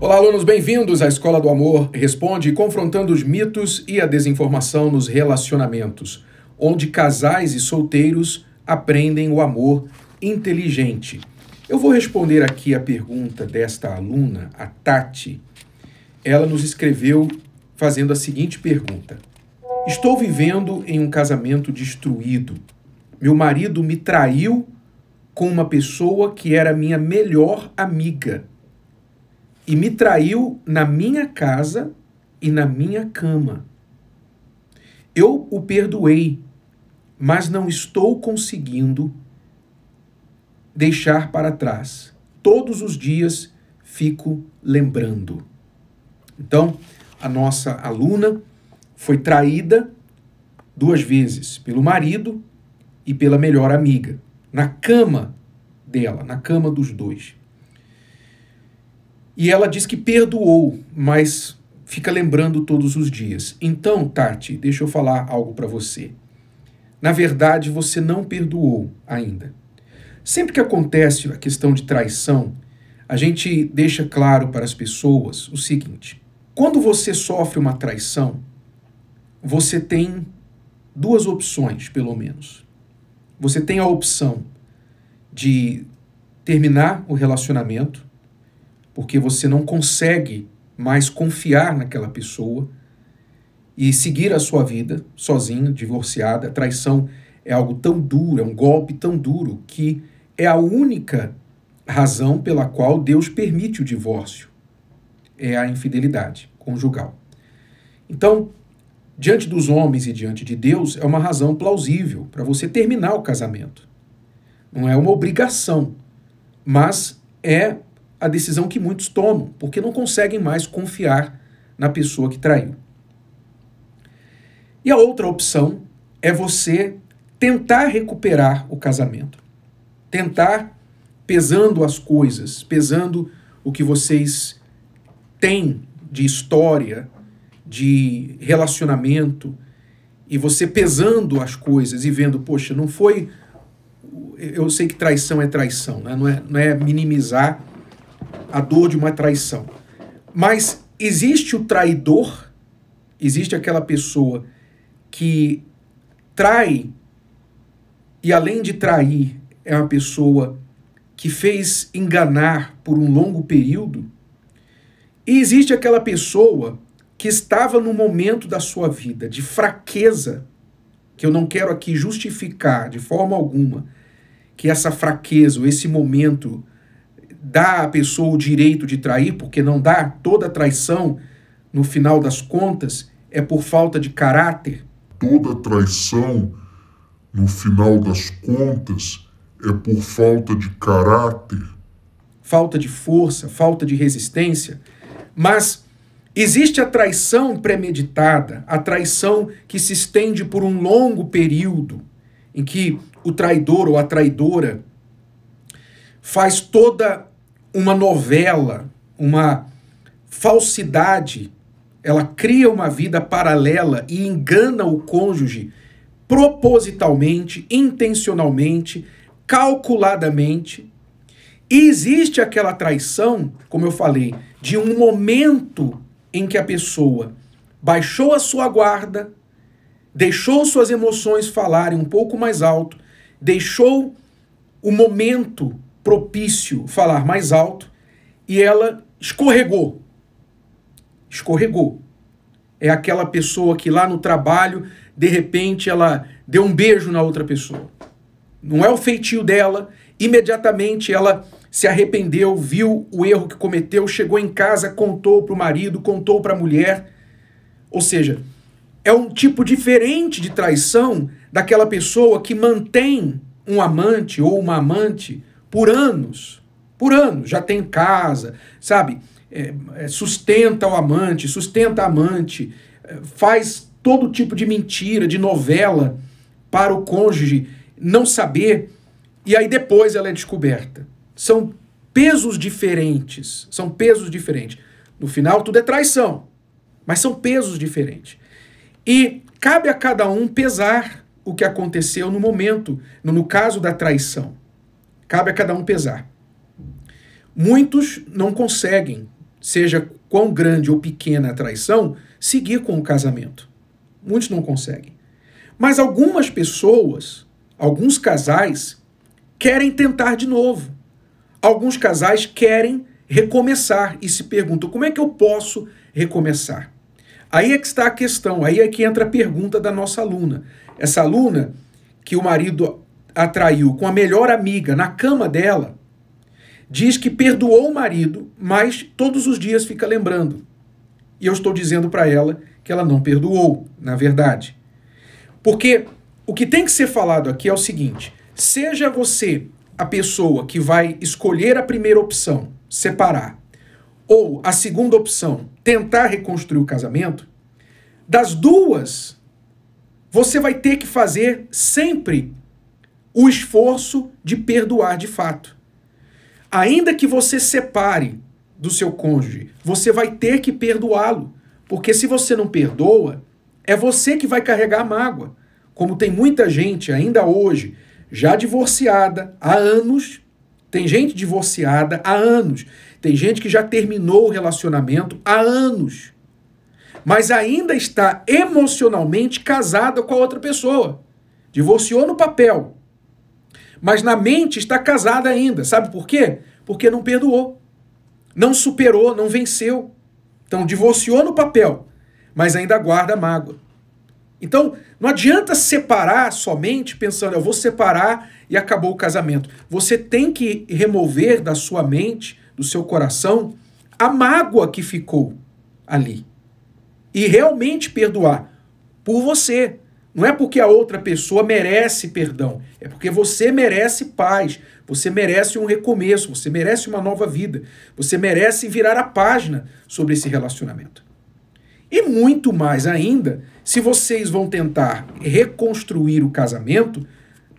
Olá, alunos, bem-vindos à Escola do Amor Responde, confrontando os mitos e a desinformação nos relacionamentos, onde casais e solteiros aprendem o amor inteligente. Eu vou responder aqui a pergunta desta aluna, a Tati. Ela nos escreveu fazendo a seguinte pergunta: Estou vivendo em um casamento destruído. Meu marido me traiu com uma pessoa que era minha melhor amiga e me traiu na minha casa e na minha cama. Eu o perdoei, mas não estou conseguindo deixar para trás. Todos os dias fico lembrando. Então, a nossa aluna foi traída duas vezes pelo marido e pela melhor amiga, na cama dela, na cama dos dois. E ela diz que perdoou, mas fica lembrando todos os dias. Então, Tati, deixa eu falar algo para você. Na verdade, você não perdoou ainda. Sempre que acontece a questão de traição, a gente deixa claro para as pessoas o seguinte: quando você sofre uma traição, você tem duas opções, pelo menos. Você tem a opção de terminar o relacionamento porque você não consegue mais confiar naquela pessoa e seguir a sua vida sozinho, divorciada. A traição é algo tão duro, é um golpe tão duro que é a única razão pela qual Deus permite o divórcio. É a infidelidade conjugal. Então, diante dos homens e diante de Deus, é uma razão plausível para você terminar o casamento. Não é uma obrigação, mas é a decisão que muitos tomam, porque não conseguem mais confiar na pessoa que traiu. E a outra opção é você tentar recuperar o casamento. Tentar pesando as coisas, pesando o que vocês têm de história, de relacionamento, e você pesando as coisas e vendo, poxa, não foi. Eu sei que traição é traição, né? não, é, não é minimizar a dor de uma traição. Mas existe o traidor, existe aquela pessoa que trai e além de trair é uma pessoa que fez enganar por um longo período. E existe aquela pessoa que estava no momento da sua vida de fraqueza, que eu não quero aqui justificar de forma alguma que essa fraqueza, ou esse momento dá à pessoa o direito de trair, porque não dá, toda traição, no final das contas, é por falta de caráter. Toda traição, no final das contas, é por falta de caráter. Falta de força, falta de resistência. Mas existe a traição premeditada, a traição que se estende por um longo período, em que o traidor ou a traidora faz toda uma novela, uma falsidade. Ela cria uma vida paralela e engana o cônjuge propositalmente, intencionalmente, calculadamente. E existe aquela traição, como eu falei, de um momento em que a pessoa baixou a sua guarda, deixou suas emoções falarem um pouco mais alto, deixou o momento propício falar mais alto e ela escorregou. Escorregou. É aquela pessoa que lá no trabalho, de repente, ela deu um beijo na outra pessoa. Não é o feitio dela, imediatamente ela se arrependeu, viu o erro que cometeu, chegou em casa, contou para o marido, contou para a mulher. Ou seja, é um tipo diferente de traição daquela pessoa que mantém um amante ou uma amante por anos. Por anos, já tem casa, sabe? É, é sustenta o amante, sustenta a amante, é, faz todo tipo de mentira, de novela para o cônjuge não saber, e aí depois ela é descoberta. São pesos diferentes, são pesos diferentes. No final, tudo é traição, mas são pesos diferentes. E cabe a cada um pesar o que aconteceu no momento, no, no caso da traição. Cabe a cada um pesar. Muitos não conseguem, seja quão grande ou pequena a traição, seguir com o casamento. Muitos não conseguem. Mas algumas pessoas, alguns casais, querem tentar de novo. Alguns casais querem recomeçar e se perguntam: como é que eu posso recomeçar? Aí é que está a questão, aí é que entra a pergunta da nossa aluna. Essa aluna que o marido a traiu com a melhor amiga na cama dela, diz que perdoou o marido, mas todos os dias fica lembrando. E eu estou dizendo para ela que ela não perdoou, na verdade. Porque o que tem que ser falado aqui é o seguinte: seja você a pessoa que vai escolher a primeira opção, separar, ou a segunda opção, tentar reconstruir o casamento, das duas, você vai ter que fazer sempre o esforço de perdoar de fato. Ainda que você separe do seu cônjuge, você vai ter que perdoá-lo, porque se você não perdoa, é você que vai carregar a mágoa. Como tem muita gente ainda hoje, já divorciada há anos, tem gente divorciada há anos, tem gente que já terminou o relacionamento há anos, mas ainda está emocionalmente casada com a outra pessoa. Divorciou no papel, mas na mente está casada ainda. Sabe por quê? Porque não perdoou, não superou, não venceu. Então, divorciou no papel, mas ainda guarda mágoa. Então, não adianta separar somente pensando, eu vou separar e acabou o casamento. Você tem que remover da sua mente, do seu coração, a mágoa que ficou ali. E realmente perdoar por você, não é porque a outra pessoa merece perdão, é porque você merece paz, você merece um recomeço, você merece uma nova vida, você merece virar a página sobre esse relacionamento. E muito mais ainda, se vocês vão tentar reconstruir o casamento,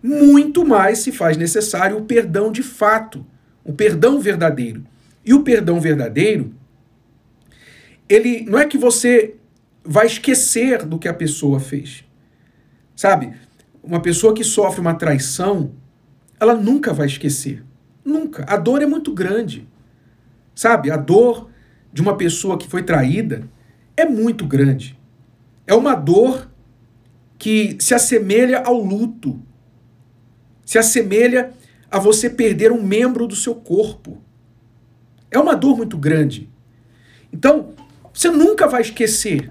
muito mais se faz necessário o perdão de fato, o perdão verdadeiro. E o perdão verdadeiro, ele não é que você vai esquecer do que a pessoa fez Sabe? Uma pessoa que sofre uma traição, ela nunca vai esquecer. Nunca. A dor é muito grande. Sabe? A dor de uma pessoa que foi traída é muito grande. É uma dor que se assemelha ao luto. Se assemelha a você perder um membro do seu corpo. É uma dor muito grande. Então, você nunca vai esquecer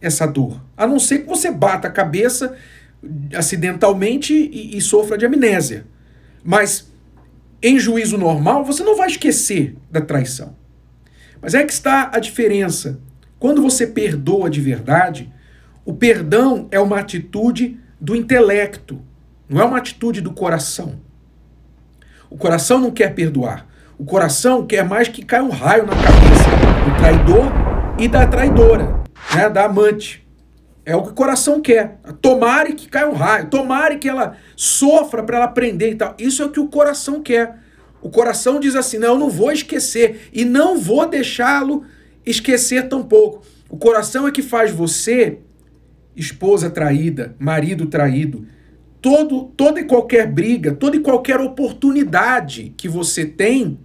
essa dor, a não ser que você bata a cabeça acidentalmente e, e sofra de amnésia. Mas em juízo normal, você não vai esquecer da traição. Mas é que está a diferença. Quando você perdoa de verdade, o perdão é uma atitude do intelecto, não é uma atitude do coração. O coração não quer perdoar. O coração quer mais que caia um raio na cabeça do traidor e da traidora, né, da amante. É o que o coração quer. Tomare que caia um raio, tomare que ela sofra para ela aprender e tal. Isso é o que o coração quer. O coração diz assim: não, eu não vou esquecer e não vou deixá-lo esquecer tampouco. O coração é que faz você, esposa traída, marido traído, todo, toda e qualquer briga, toda e qualquer oportunidade que você tem,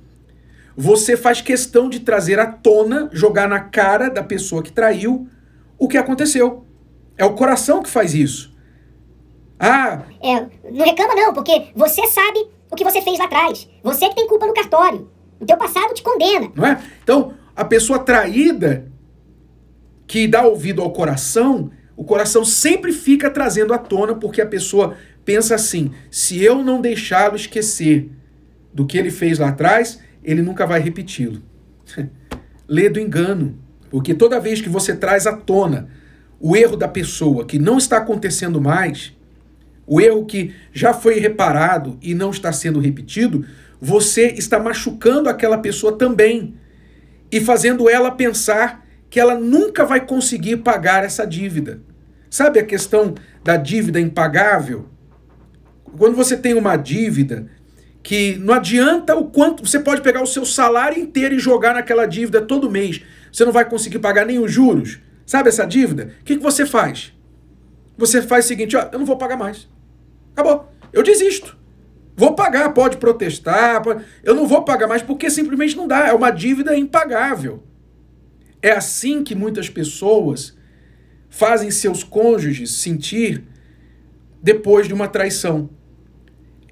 você faz questão de trazer à tona, jogar na cara da pessoa que traiu o que aconteceu. É o coração que faz isso. Ah. É, não reclama não, porque você sabe o que você fez lá atrás. Você que tem culpa no cartório. O teu passado te condena. Não é? Então, a pessoa traída que dá ouvido ao coração, o coração sempre fica trazendo à tona porque a pessoa pensa assim: se eu não deixá-lo esquecer do que ele fez lá atrás, ele nunca vai repeti-lo. Lê do engano, porque toda vez que você traz à tona o erro da pessoa que não está acontecendo mais, o erro que já foi reparado e não está sendo repetido, você está machucando aquela pessoa também e fazendo ela pensar que ela nunca vai conseguir pagar essa dívida. Sabe a questão da dívida impagável? Quando você tem uma dívida que não adianta o quanto. Você pode pegar o seu salário inteiro e jogar naquela dívida todo mês. Você não vai conseguir pagar nem os juros. Sabe essa dívida? O que, que você faz? Você faz o seguinte, ó, eu não vou pagar mais. Acabou. Eu desisto. Vou pagar, pode protestar, pode... eu não vou pagar mais porque simplesmente não dá, é uma dívida impagável. É assim que muitas pessoas fazem seus cônjuges sentir depois de uma traição.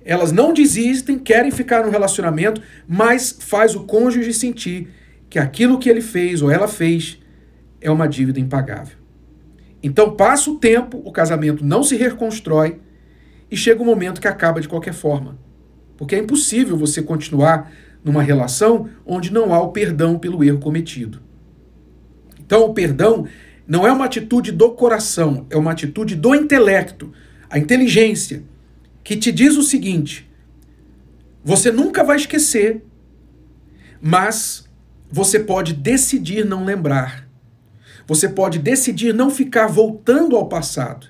Elas não desistem, querem ficar no relacionamento, mas faz o cônjuge sentir que aquilo que ele fez ou ela fez é uma dívida impagável. Então passa o tempo, o casamento não se reconstrói e chega o um momento que acaba de qualquer forma. Porque é impossível você continuar numa relação onde não há o perdão pelo erro cometido. Então o perdão não é uma atitude do coração, é uma atitude do intelecto, a inteligência, que te diz o seguinte: você nunca vai esquecer, mas você pode decidir não lembrar. Você pode decidir não ficar voltando ao passado.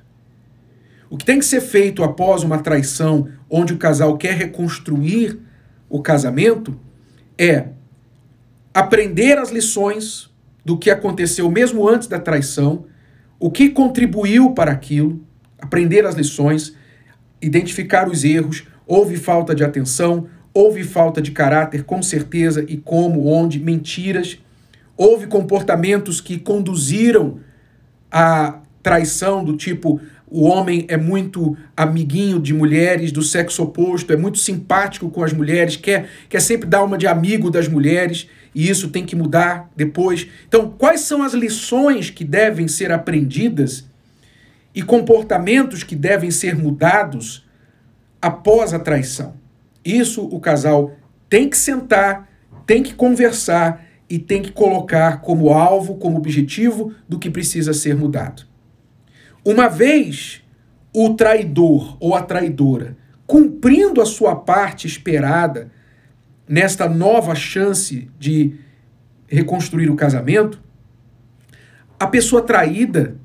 O que tem que ser feito após uma traição onde o casal quer reconstruir o casamento é aprender as lições do que aconteceu mesmo antes da traição, o que contribuiu para aquilo, aprender as lições, identificar os erros, houve falta de atenção, houve falta de caráter, com certeza, e como, onde, mentiras. Houve comportamentos que conduziram à traição, do tipo o homem é muito amiguinho de mulheres do sexo oposto, é muito simpático com as mulheres, quer, quer sempre dar uma de amigo das mulheres, e isso tem que mudar depois. Então, quais são as lições que devem ser aprendidas e comportamentos que devem ser mudados após a traição? Isso o casal tem que sentar, tem que conversar, e tem que colocar como alvo, como objetivo do que precisa ser mudado. Uma vez o traidor ou a traidora cumprindo a sua parte esperada nesta nova chance de reconstruir o casamento, a pessoa traída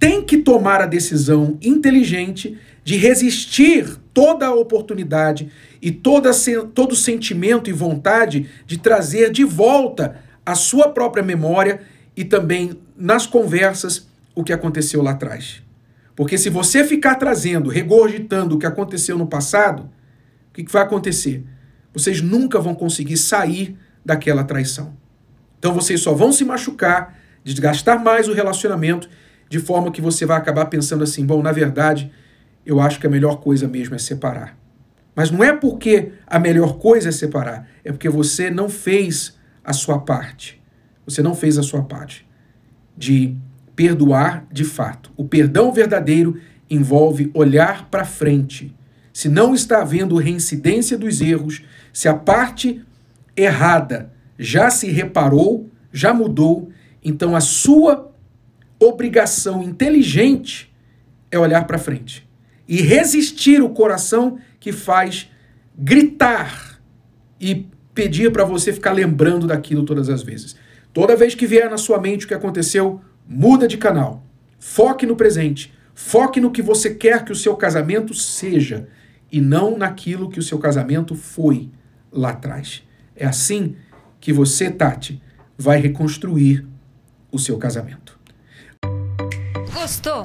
tem que tomar a decisão inteligente de resistir toda a oportunidade e toda, todo sentimento e vontade de trazer de volta a sua própria memória e também nas conversas o que aconteceu lá atrás. Porque se você ficar trazendo, regurgitando o que aconteceu no passado, o que vai acontecer? Vocês nunca vão conseguir sair daquela traição. Então vocês só vão se machucar, desgastar mais o relacionamento, de forma que você vai acabar pensando assim: bom, na verdade, eu acho que a melhor coisa mesmo é separar. Mas não é porque a melhor coisa é separar, é porque você não fez a sua parte. Você não fez a sua parte de perdoar de fato. O perdão verdadeiro envolve olhar para frente. Se não está havendo reincidência dos erros, se a parte errada já se reparou, já mudou, então a sua obrigação inteligente é olhar para frente e resistir o coração que faz gritar e pedir para você ficar lembrando daquilo todas as vezes. Toda vez que vier na sua mente o que aconteceu, muda de canal. Foque no presente. Foque no que você quer que o seu casamento seja e não naquilo que o seu casamento foi lá atrás. É assim que você, Tati, vai reconstruir o seu casamento. Gostou?